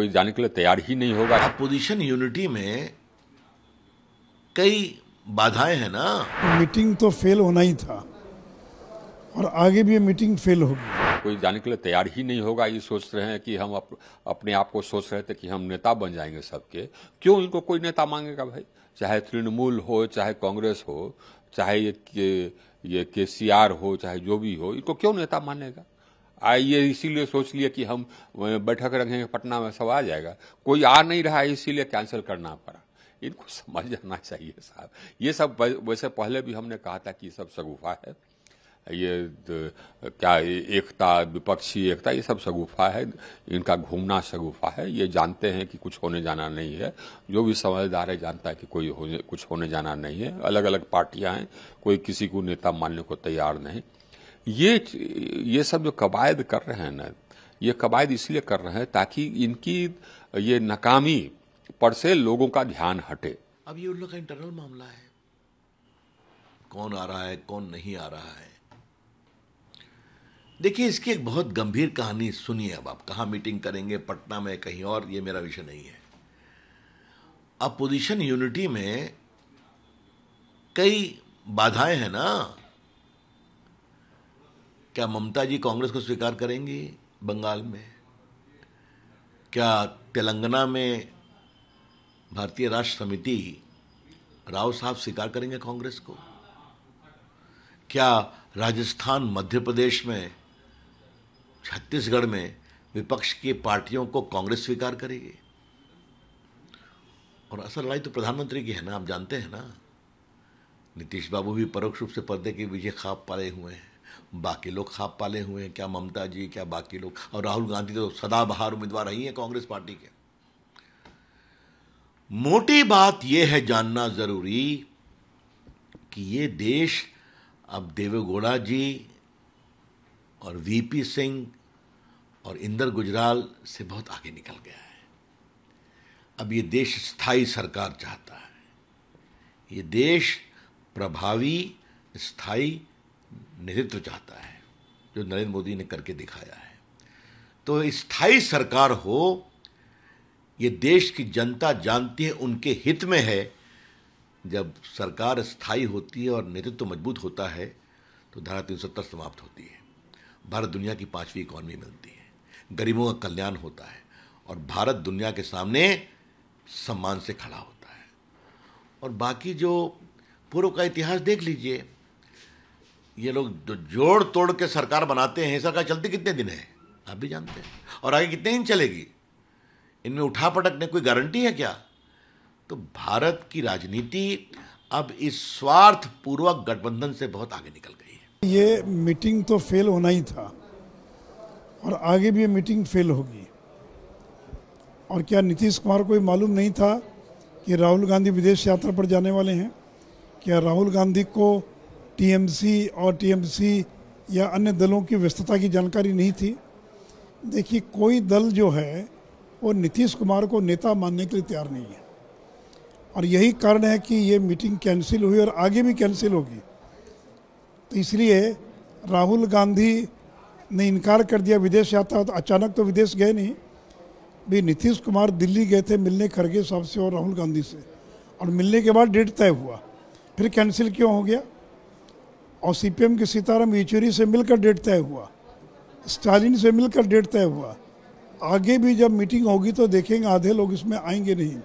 कोई जाने के लिए तैयार ही नहीं होगा अपोजिशन यूनिटी में कई बाधाएं हैं ना मीटिंग तो फेल होना ही था और आगे भी मीटिंग फेल होगी कोई जाने के लिए तैयार ही नहीं होगा ये सोच रहे हैं कि हम अप, अपने आप को सोच रहे थे कि हम नेता बन जाएंगे सबके क्यों इनको कोई नेता मांगेगा भाई चाहे तृणमूल हो चाहे कांग्रेस हो चाहे ये ये के हो चाहे जो भी हो इनको क्यों नेता मानेगा आइए इसीलिए सोच लिए कि हम बैठक रखेंगे पटना में सब आ जाएगा कोई आ नहीं रहा है इसीलिए कैंसिल करना पड़ा इनको समझ जाना चाहिए साहब ये सब वैसे पहले भी हमने कहा था कि ये सब सगुफा है ये क्या एकता विपक्षी एकता ये सब सगुफा है इनका घूमना सगुफा है ये जानते हैं कि कुछ होने जाना नहीं है जो भी समझदार है जानता है कि कोई होने कुछ होने जाना नहीं है अलग अलग पार्टियां हैं कोई किसी को नेता मानने को तैयार नहीं ये ये सब जो कवायद कर रहे हैं ना ये कवायद इसलिए कर रहे हैं ताकि इनकी ये नाकामी पर से लोगों का ध्यान हटे अब ये उन का इंटरनल मामला है कौन आ रहा है कौन नहीं आ रहा है देखिए इसकी एक बहुत गंभीर कहानी सुनिए अब आप कहा मीटिंग करेंगे पटना में कहीं और ये मेरा विषय नहीं है अपोजिशन यूनिटी में कई बाधाएं हैं ना क्या ममता जी कांग्रेस को स्वीकार करेंगी बंगाल में क्या तेलंगाना में भारतीय राष्ट्र समिति राव साहब स्वीकार करेंगे कांग्रेस को क्या राजस्थान मध्य प्रदेश में छत्तीसगढ़ में विपक्ष की पार्टियों को कांग्रेस स्वीकार करेगी और असल लड़ाई तो प्रधानमंत्री की है ना आप जानते हैं ना नीतीश बाबू भी परोक्ष रूप से पर्दे के विजय खाप पाए हुए हैं बाकी लोग खाप पाले हुए हैं क्या ममता जी क्या बाकी लोग और राहुल गांधी तो सदाबहार उम्मीदवार रही हैं कांग्रेस पार्टी के मोटी बात यह है जानना जरूरी कि ये देश अब देवेगौड़ा जी और वीपी सिंह और इंदर गुजराल से बहुत आगे निकल गया है अब ये देश स्थायी सरकार चाहता है ये देश प्रभावी स्थायी नेतृत्व चाहता है जो नरेंद्र मोदी ने करके दिखाया है तो स्थायी सरकार हो ये देश की जनता जानती है उनके हित में है जब सरकार स्थायी होती है और नेतृत्व मजबूत होता है तो धारा तीन सत्तर समाप्त होती है भारत दुनिया की पांचवी इकॉनमी मिलती है गरीबों का कल्याण होता है और भारत दुनिया के सामने सम्मान से खड़ा होता है और बाकी जो पूर्व का इतिहास देख लीजिए ये लोग जोड़ तोड़ के सरकार बनाते हैं सरकार चलती कितने दिन है आप भी जानते हैं और आगे कितने दिन चलेगी इनमें उठा में कोई गारंटी है क्या तो भारत की राजनीति अब इस स्वार्थ पूर्वक गठबंधन से बहुत आगे निकल गई है ये मीटिंग तो फेल होना ही था और आगे भी ये मीटिंग फेल होगी और क्या नीतीश कुमार को मालूम नहीं था कि राहुल गांधी विदेश यात्रा पर जाने वाले हैं क्या राहुल गांधी को टीएमसी और टीएमसी या अन्य दलों की व्यस्तता की जानकारी नहीं थी देखिए कोई दल जो है वो नीतीश कुमार को नेता मानने के लिए तैयार नहीं है और यही कारण है कि ये मीटिंग कैंसिल हुई और आगे भी कैंसिल होगी तो इसलिए राहुल गांधी ने इनकार कर दिया विदेश यात्रा तो अचानक तो विदेश गए नहीं भी नीतीश कुमार दिल्ली गए थे मिलने खड़गे साहब से और राहुल गांधी से और मिलने के बाद डेट तय हुआ फिर कैंसिल क्यों हो गया और सीपीएम के सीताराम येचुरी से मिलकर डेट तय हुआ स्टालिन से मिलकर डेट तय हुआ आगे भी जब मीटिंग होगी तो देखेंगे आधे लोग इसमें आएंगे नहीं